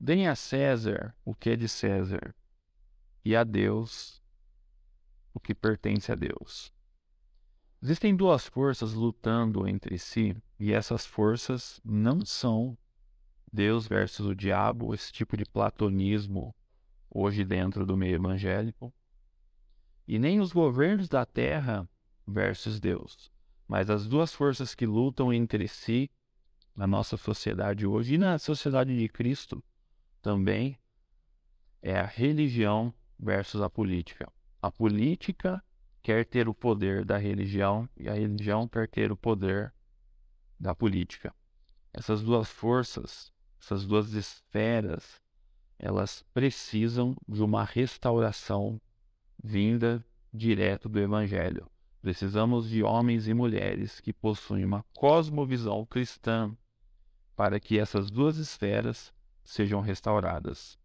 Deem a César o que é de César e a Deus o que pertence a Deus. Existem duas forças lutando entre si e essas forças não são Deus versus o diabo, esse tipo de platonismo hoje dentro do meio evangélico, e nem os governos da terra versus Deus, mas as duas forças que lutam entre si na nossa sociedade hoje e na sociedade de Cristo também é a religião versus a política. A política quer ter o poder da religião e a religião quer ter o poder da política. Essas duas forças, essas duas esferas, elas precisam de uma restauração vinda direto do Evangelho. Precisamos de homens e mulheres que possuem uma cosmovisão cristã para que essas duas esferas sejam restauradas.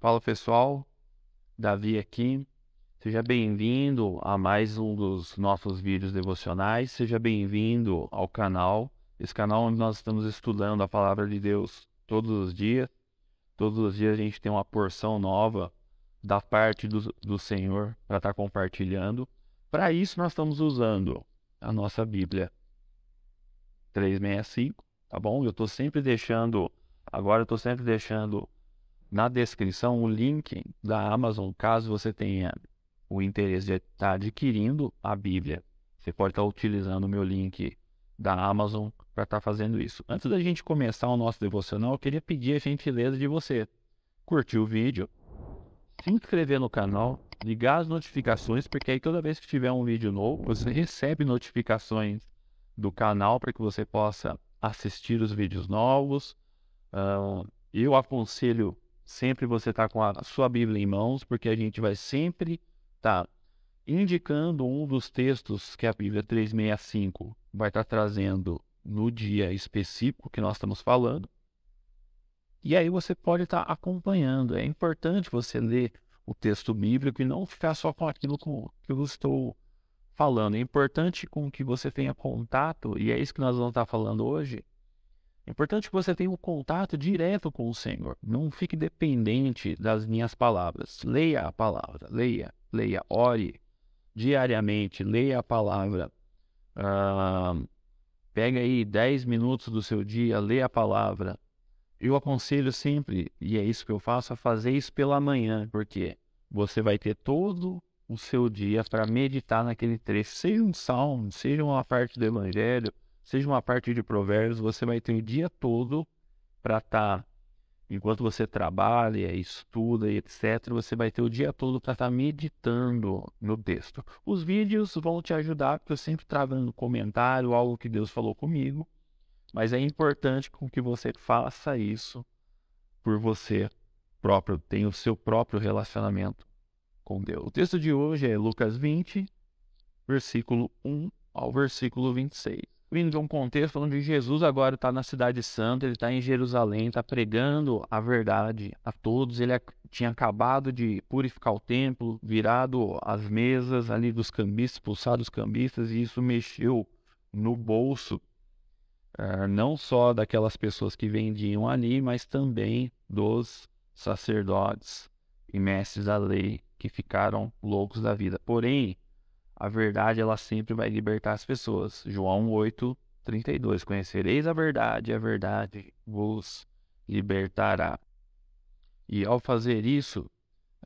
Fala pessoal, Davi aqui. Seja bem-vindo a mais um dos nossos vídeos devocionais. Seja bem-vindo ao canal, esse canal onde nós estamos estudando a palavra de Deus todos os dias. Todos os dias a gente tem uma porção nova da parte do, do Senhor para estar tá compartilhando. Para isso, nós estamos usando a nossa Bíblia 365, tá bom? Eu estou sempre deixando, agora eu estou sempre deixando na descrição o link da Amazon, caso você tenha o interesse de estar tá adquirindo a Bíblia. Você pode estar tá utilizando o meu link da Amazon para estar tá fazendo isso. Antes da gente começar o nosso devocional, eu queria pedir a gentileza de você curtir o vídeo, se inscrever no canal, ligar as notificações, porque aí toda vez que tiver um vídeo novo, você recebe notificações do canal para que você possa assistir os vídeos novos. Uh, eu aconselho sempre você estar tá com a sua Bíblia em mãos, porque a gente vai sempre estar tá indicando um dos textos que a Bíblia 365 vai estar tá trazendo no dia específico que nós estamos falando. E aí você pode estar tá acompanhando. É importante você ler o texto bíblico e não ficar só com aquilo que eu estou falando. É importante com que você tenha contato, e é isso que nós vamos estar tá falando hoje. É importante que você tenha um contato direto com o Senhor. Não fique dependente das minhas palavras. Leia a palavra, leia, leia, ore diariamente, leia a palavra. Ah, pega aí 10 minutos do seu dia, leia a palavra eu aconselho sempre, e é isso que eu faço, a fazer isso pela manhã, porque você vai ter todo o seu dia para meditar naquele trecho, seja um salmo, seja uma parte do evangelho, seja uma parte de provérbios, você vai ter o dia todo para estar, tá, enquanto você trabalha, estuda e etc., você vai ter o dia todo para estar tá meditando no texto. Os vídeos vão te ajudar, porque eu sempre trago um comentário, algo que Deus falou comigo, mas é importante com que você faça isso por você próprio, tenha o seu próprio relacionamento com Deus. O texto de hoje é Lucas 20, versículo 1 ao versículo 26. Vindo de um contexto onde Jesus agora está na Cidade Santa, ele está em Jerusalém, está pregando a verdade a todos. Ele tinha acabado de purificar o templo, virado as mesas ali dos cambistas, expulsado os cambistas, e isso mexeu no bolso ah, não só daquelas pessoas que vendiam ali, mas também dos sacerdotes e mestres da lei que ficaram loucos da vida. Porém, a verdade ela sempre vai libertar as pessoas. João 8:32 Conhecereis a verdade, a verdade vos libertará. E ao fazer isso,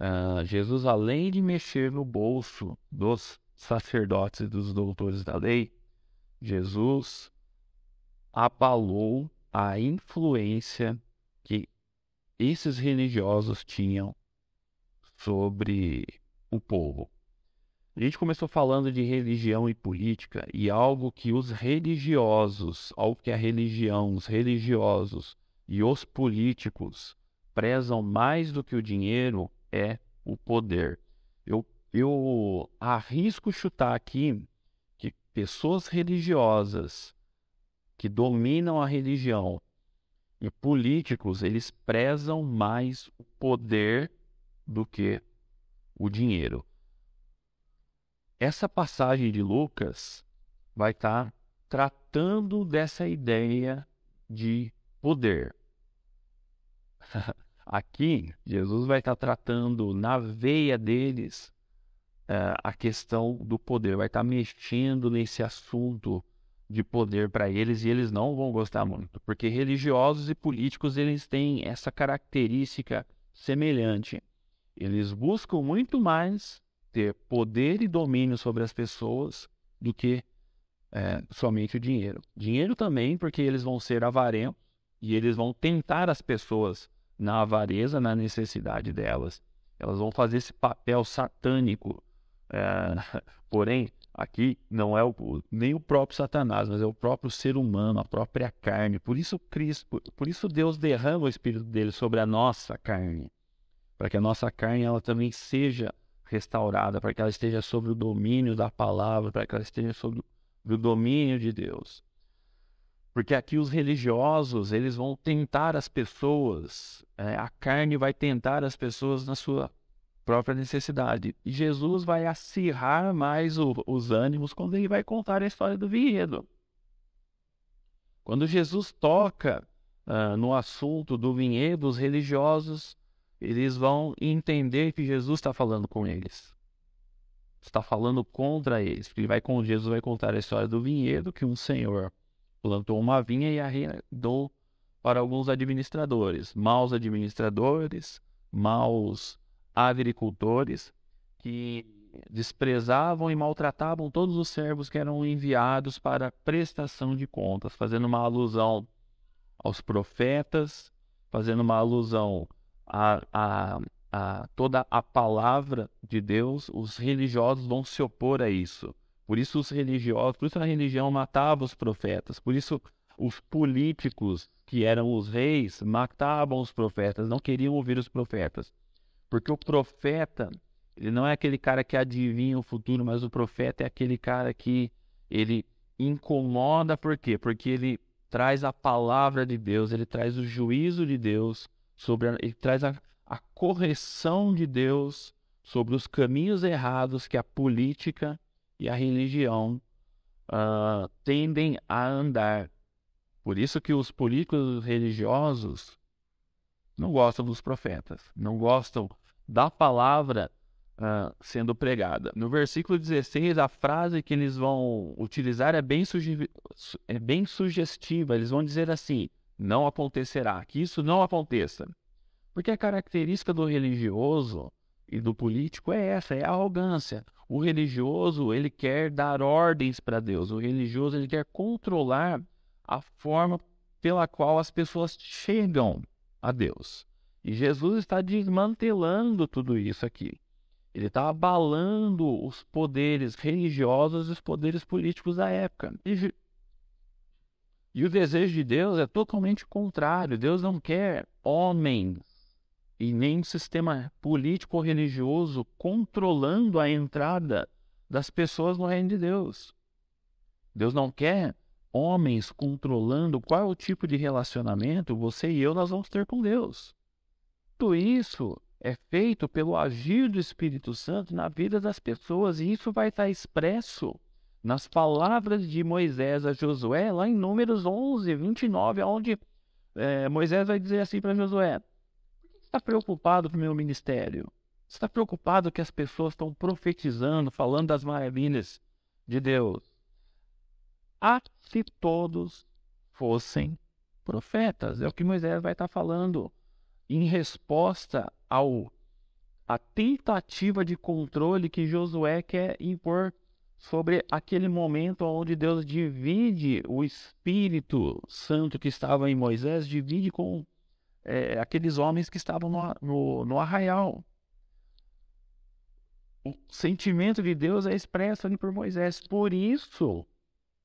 uh, Jesus, além de mexer no bolso dos sacerdotes e dos doutores da lei, Jesus abalou a influência que esses religiosos tinham sobre o povo. A gente começou falando de religião e política e algo que os religiosos, algo que a religião, os religiosos e os políticos prezam mais do que o dinheiro é o poder. Eu, eu arrisco chutar aqui que pessoas religiosas que dominam a religião e políticos, eles prezam mais o poder do que o dinheiro. Essa passagem de Lucas vai estar tratando dessa ideia de poder. Aqui, Jesus vai estar tratando na veia deles eh, a questão do poder, vai estar mexendo nesse assunto de poder para eles e eles não vão gostar muito, porque religiosos e políticos eles têm essa característica semelhante. Eles buscam muito mais ter poder e domínio sobre as pessoas do que é, somente o dinheiro. Dinheiro também, porque eles vão ser avarentos e eles vão tentar as pessoas na avareza, na necessidade delas. Elas vão fazer esse papel satânico. É, porém, Aqui não é o, nem o próprio Satanás, mas é o próprio ser humano, a própria carne. Por isso Cristo, por, por isso Deus derrama o espírito dele sobre a nossa carne, para que a nossa carne ela também seja restaurada, para que ela esteja sob o domínio da palavra, para que ela esteja sob o domínio de Deus. Porque aqui os religiosos, eles vão tentar as pessoas, é, a carne vai tentar as pessoas na sua própria necessidade. E Jesus vai acirrar mais o, os ânimos quando ele vai contar a história do vinhedo. Quando Jesus toca uh, no assunto do vinhedo, os religiosos eles vão entender que Jesus está falando com eles. Está falando contra eles. Ele vai, Jesus vai contar a história do vinhedo que um senhor plantou uma vinha e arrendou para alguns administradores, maus administradores, maus agricultores que desprezavam e maltratavam todos os servos que eram enviados para prestação de contas, fazendo uma alusão aos profetas, fazendo uma alusão a, a, a toda a palavra de Deus. Os religiosos vão se opor a isso. Por isso os religiosos, por isso a religião matava os profetas, por isso os políticos que eram os reis matavam os profetas, não queriam ouvir os profetas. Porque o profeta, ele não é aquele cara que adivinha o futuro, mas o profeta é aquele cara que ele incomoda, por quê? Porque ele traz a palavra de Deus, ele traz o juízo de Deus, sobre a, ele traz a, a correção de Deus sobre os caminhos errados que a política e a religião uh, tendem a andar. Por isso que os políticos religiosos não gostam dos profetas, não gostam da palavra uh, sendo pregada. No versículo 16, a frase que eles vão utilizar é bem, é bem sugestiva. Eles vão dizer assim: não acontecerá, que isso não aconteça. Porque a característica do religioso e do político é essa, é a arrogância. O religioso, ele quer dar ordens para Deus. O religioso, ele quer controlar a forma pela qual as pessoas chegam a Deus. E Jesus está desmantelando tudo isso aqui. Ele está abalando os poderes religiosos e os poderes políticos da época. E, e o desejo de Deus é totalmente contrário. Deus não quer homens e nem um sistema político ou religioso controlando a entrada das pessoas no reino de Deus. Deus não quer homens controlando qual é o tipo de relacionamento você e eu nós vamos ter com Deus tudo isso é feito pelo agir do Espírito Santo na vida das pessoas, e isso vai estar expresso nas palavras de Moisés a Josué, lá em Números 11, 29, onde é, Moisés vai dizer assim para Josué: está preocupado com o meu ministério? está preocupado que as pessoas estão profetizando, falando das maravilhas de Deus? Ah, se todos fossem profetas, é o que Moisés vai estar falando em resposta ao a tentativa de controle que Josué quer impor sobre aquele momento onde Deus divide o Espírito Santo que estava em Moisés, divide com é, aqueles homens que estavam no, no, no arraial. O sentimento de Deus é expresso ali por Moisés. Por isso,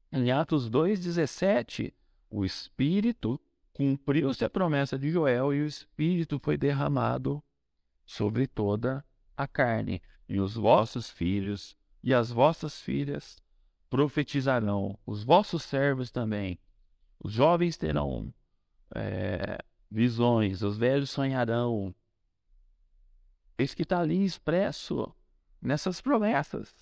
em Atos 2,17, o Espírito cumpriu-se a promessa de Joel e o Espírito foi derramado sobre toda a carne, e os vossos filhos e as vossas filhas profetizarão, os vossos servos também, os jovens terão é, visões, os velhos sonharão. Isso que está ali expresso nessas promessas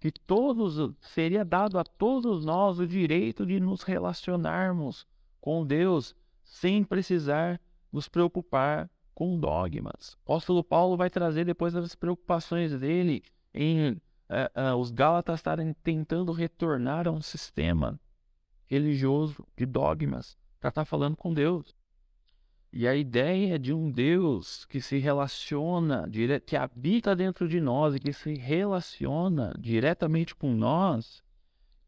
que todos seria dado a todos nós o direito de nos relacionarmos com Deus sem precisar nos preocupar com dogmas. O apóstolo Paulo vai trazer depois as preocupações dele em uh, uh, os Gálatas estarem tentando retornar a um sistema religioso de dogmas para estar falando com Deus. E a ideia de um Deus que se relaciona, que habita dentro de nós e que se relaciona diretamente com nós,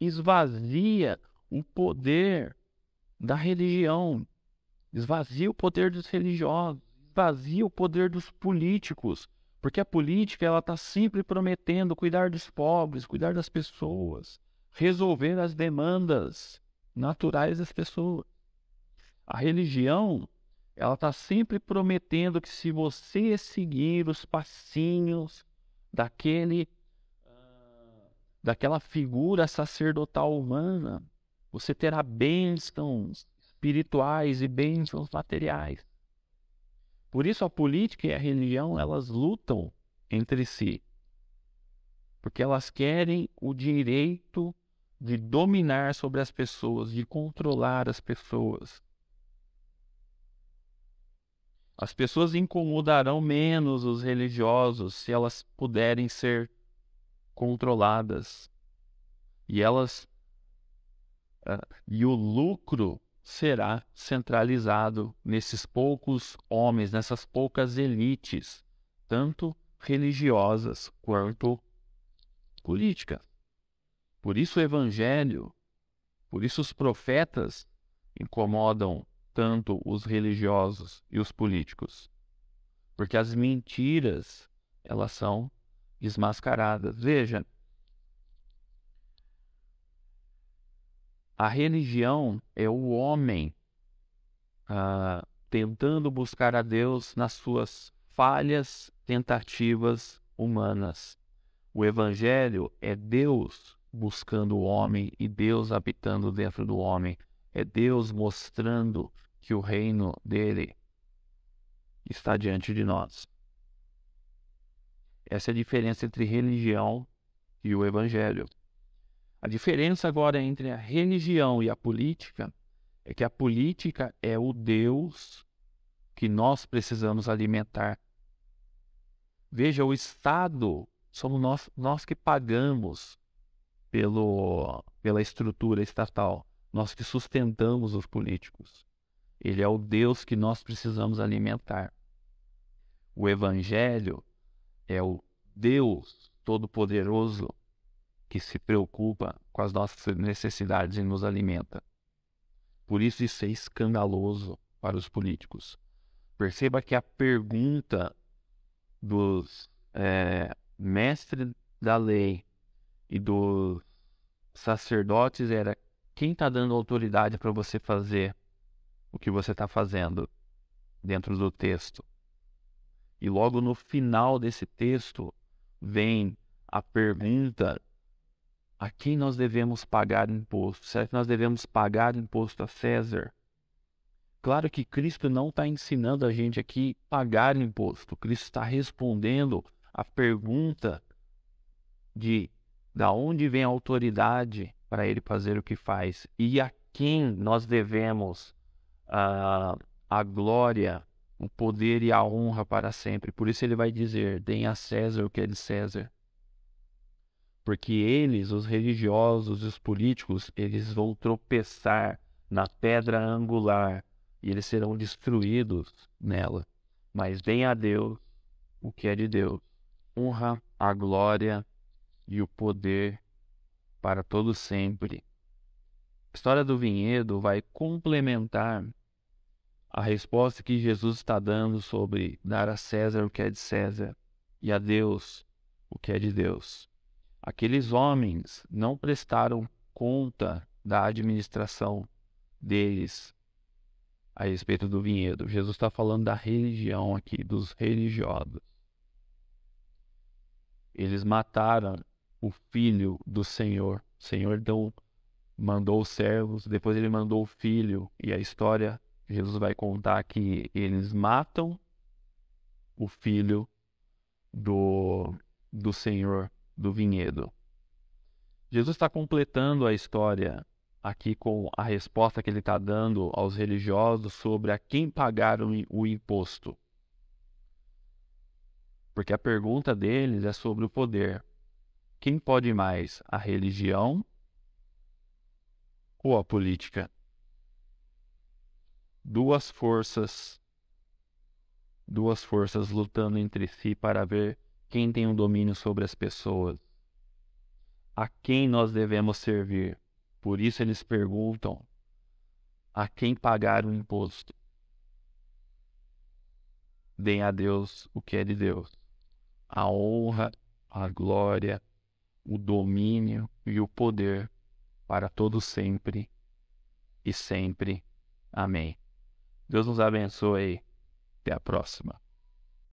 esvazia o poder da religião, esvazia o poder dos religiosos, esvazia o poder dos políticos, porque a política ela está sempre prometendo cuidar dos pobres, cuidar das pessoas, resolver as demandas naturais das pessoas. A religião ela está sempre prometendo que se você seguir os passinhos daquele daquela figura sacerdotal humana, você terá bênçãos, espirituais e bênçãos materiais. Por isso a política e a religião, elas lutam entre si. Porque elas querem o direito de dominar sobre as pessoas, de controlar as pessoas. As pessoas incomodarão menos os religiosos se elas puderem ser controladas. E elas ah, e o lucro será centralizado nesses poucos homens, nessas poucas elites, tanto religiosas quanto políticas. Por isso o evangelho, por isso os profetas incomodam tanto os religiosos e os políticos. Porque as mentiras, elas são desmascaradas. Veja, A religião é o homem ah, tentando buscar a Deus nas suas falhas, tentativas humanas. O Evangelho é Deus buscando o homem e Deus habitando dentro do homem. É Deus mostrando que o reino dele está diante de nós. Essa é a diferença entre religião e o Evangelho. A diferença agora entre a religião e a política é que a política é o Deus que nós precisamos alimentar. Veja, o Estado somos nós, nós que pagamos pelo, pela estrutura estatal, nós que sustentamos os políticos. Ele é o Deus que nós precisamos alimentar. O Evangelho é o Deus Todo-Poderoso que se preocupa com as nossas necessidades e nos alimenta. Por isso isso é escandaloso para os políticos. Perceba que a pergunta dos é, mestres da lei e dos sacerdotes era quem está dando autoridade para você fazer o que você está fazendo dentro do texto. E logo no final desse texto vem a pergunta a quem nós devemos pagar imposto? Será que nós devemos pagar imposto a César? Claro que Cristo não está ensinando a gente aqui pagar imposto. Cristo está respondendo a pergunta de da onde vem a autoridade para ele fazer o que faz e a quem nós devemos a ah, a glória, o poder e a honra para sempre. Por isso ele vai dizer: deem a César o que é de César porque eles, os religiosos, os políticos, eles vão tropeçar na pedra angular e eles serão destruídos nela. Mas vem a Deus o que é de Deus, honra, a glória e o poder para todo sempre. A história do vinhedo vai complementar a resposta que Jesus está dando sobre dar a César o que é de César e a Deus o que é de Deus aqueles homens não prestaram conta da administração deles a respeito do vinhedo. Jesus está falando da religião aqui, dos religiosos. Eles mataram o filho do Senhor. O Senhor então mandou os servos, depois ele mandou o filho, e a história Jesus vai contar que eles matam o filho do, do Senhor do vinhedo. Jesus está completando a história aqui com a resposta que ele está dando aos religiosos sobre a quem pagaram o imposto. Porque a pergunta deles é sobre o poder. Quem pode mais, a religião ou a política? Duas forças, duas forças lutando entre si para ver quem tem o um domínio sobre as pessoas, a quem nós devemos servir. Por isso eles perguntam a quem pagar o imposto. Deem a Deus o que é de Deus. A honra, a glória, o domínio e o poder para todo sempre e sempre. Amém. Deus nos abençoe. Até a próxima.